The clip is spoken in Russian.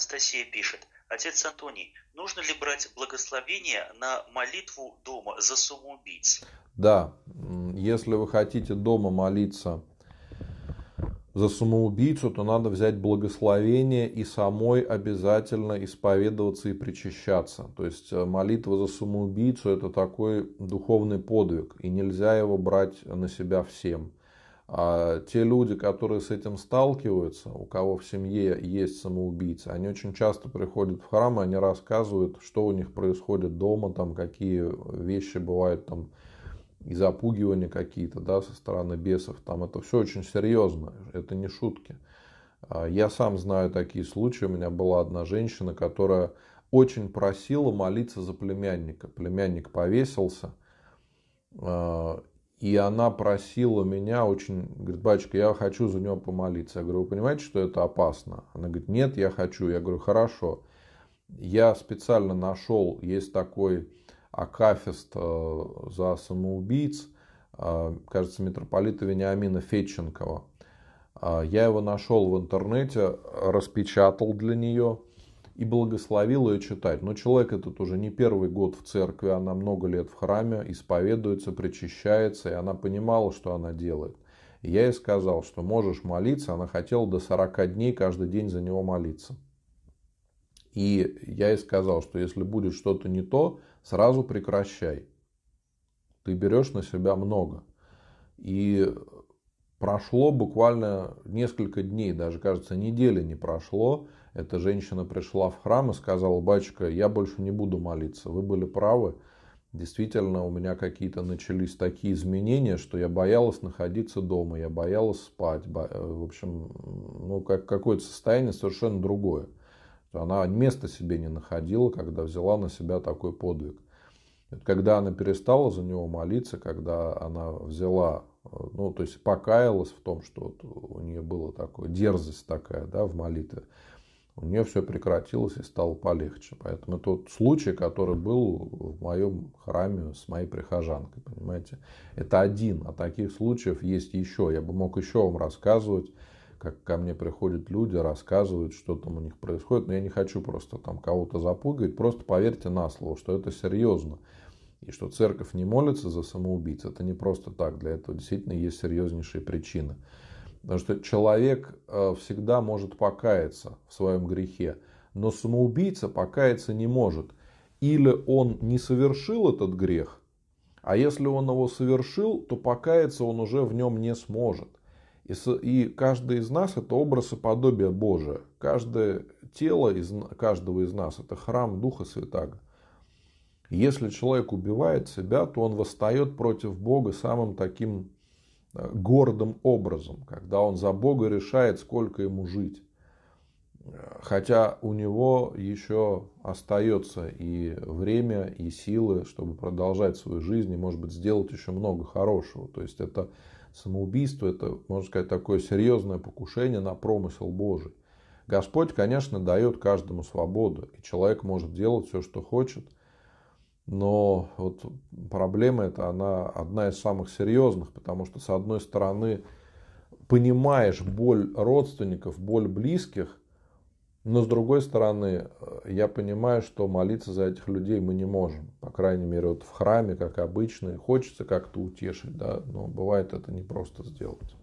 Анастасия пишет. Отец Антоний, нужно ли брать благословение на молитву дома за самоубийц? Да, если вы хотите дома молиться за самоубийцу, то надо взять благословение и самой обязательно исповедоваться и причащаться. То есть э, молитва за самоубийцу – это такой духовный подвиг, и нельзя его брать на себя всем. А те люди, которые с этим сталкиваются, у кого в семье есть самоубийцы, они очень часто приходят в храм, и они рассказывают, что у них происходит дома, там какие вещи бывают там и запугивания какие-то, да, со стороны бесов. Там это все очень серьезно, это не шутки. А я сам знаю такие случаи. У меня была одна женщина, которая очень просила молиться за племянника. Племянник повесился, а, и она просила меня очень, говорит, батюшка, я хочу за него помолиться. Я говорю, вы понимаете, что это опасно? Она говорит, нет, я хочу. Я говорю, хорошо. Я специально нашел, есть такой акафист э, за самоубийц, э, кажется, митрополита Вениамина Фетченкова. Э, я его нашел в интернете, распечатал для нее – и благословил ее читать. Но человек этот уже не первый год в церкви, она много лет в храме, исповедуется, причащается, и она понимала, что она делает. И я ей сказал, что можешь молиться, она хотела до 40 дней каждый день за него молиться. И я ей сказал, что если будет что-то не то, сразу прекращай. Ты берешь на себя много. И Прошло буквально несколько дней, даже, кажется, недели не прошло. Эта женщина пришла в храм и сказала, батюшка, я больше не буду молиться, вы были правы. Действительно, у меня какие-то начались такие изменения, что я боялась находиться дома, я боялась спать. Бо... Э, в общем, ну, как, какое-то состояние совершенно другое. Она места себе не находила, когда взяла на себя такой подвиг. Когда она перестала за него молиться, когда она взяла ну, то есть покаялась в том, что вот у нее была такая дерзость такая, да, в молитве, у нее все прекратилось и стало полегче. Поэтому тот случай, который был в моем храме с моей прихожанкой, понимаете, это один, а таких случаев есть еще. Я бы мог еще вам рассказывать, как ко мне приходят люди, рассказывают, что там у них происходит, но я не хочу просто там кого-то запугивать, просто поверьте на слово, что это серьезно и что церковь не молится за самоубийц, это не просто так, для этого действительно есть серьезнейшие причины. Потому что человек э, всегда может покаяться в своем грехе, но самоубийца покаяться не может. Или он не совершил этот грех, а если он его совершил, то покаяться он уже в нем не сможет. И, каждый из нас это образ и подобие Божие. Каждое тело из, каждого из нас это храм Духа Святаго. Если человек убивает себя, то он восстает против Бога самым таким э, гордым образом, когда он за Бога решает, сколько ему жить. Хотя у него еще остается и время, и силы, чтобы продолжать свою жизнь и, может быть, сделать еще много хорошего. То есть это самоубийство, это, можно сказать, такое серьезное покушение на промысел Божий. Господь, конечно, дает каждому свободу, и человек может делать все, что хочет – но вот проблема эта, она одна из самых серьезных, потому что, с одной стороны, понимаешь боль родственников, боль близких, но с другой стороны, э, я понимаю, что молиться за этих людей мы не можем. По крайней мере, вот в храме, как обычно, хочется как-то утешить, да, но бывает это не просто сделать.